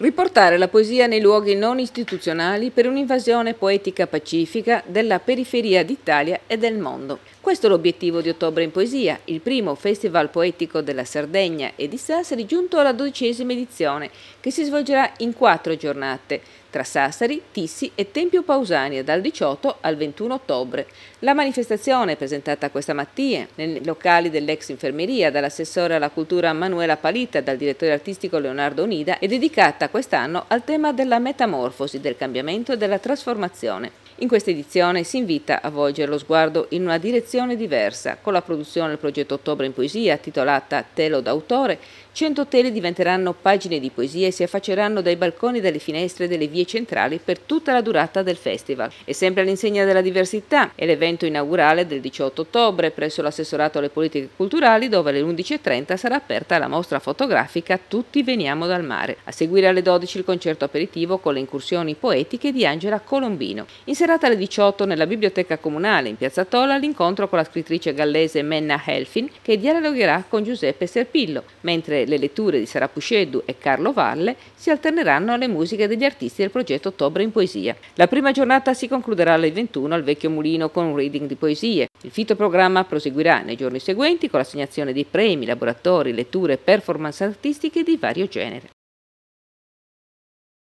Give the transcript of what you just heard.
Riportare la poesia nei luoghi non istituzionali per un'invasione poetica pacifica della periferia d'Italia e del mondo. Questo è l'obiettivo di Ottobre in Poesia, il primo festival poetico della Sardegna e di Sassari giunto alla dodicesima edizione, che si svolgerà in quattro giornate, tra Sassari, Tissi e Tempio Pausania dal 18 al 21 ottobre. La manifestazione, presentata questa mattina nei locali dell'ex infermeria dall'assessore alla cultura Manuela Palita e dal direttore artistico Leonardo Unida, è dedicata quest'anno al tema della metamorfosi, del cambiamento e della trasformazione. In questa edizione si invita a volgere lo sguardo in una direzione diversa, con la produzione del progetto Ottobre in Poesia, titolata Telo d'autore, 100 tele diventeranno pagine di poesia e si affacceranno dai balconi e dalle finestre delle vie centrali per tutta la durata del festival. E sempre all'insegna della diversità è l'evento inaugurale del 18 ottobre presso l'assessorato alle politiche culturali dove alle 11.30 sarà aperta la mostra fotografica Tutti veniamo dal mare. A seguire alle 12 il concerto aperitivo con le incursioni poetiche di Angela Colombino. In serata alle 18 nella biblioteca comunale in Piazza Tola l'incontro con la scrittrice gallese Menna Helfin che dialogherà con Giuseppe Serpillo, mentre le letture di Sara Pusceddu e Carlo Valle si alterneranno alle musiche degli artisti del progetto Ottobre in Poesia. La prima giornata si concluderà alle 21 al Vecchio Mulino con un reading di poesie. Il fitoprogramma proseguirà nei giorni seguenti con l'assegnazione di premi, laboratori, letture e performance artistiche di vario genere.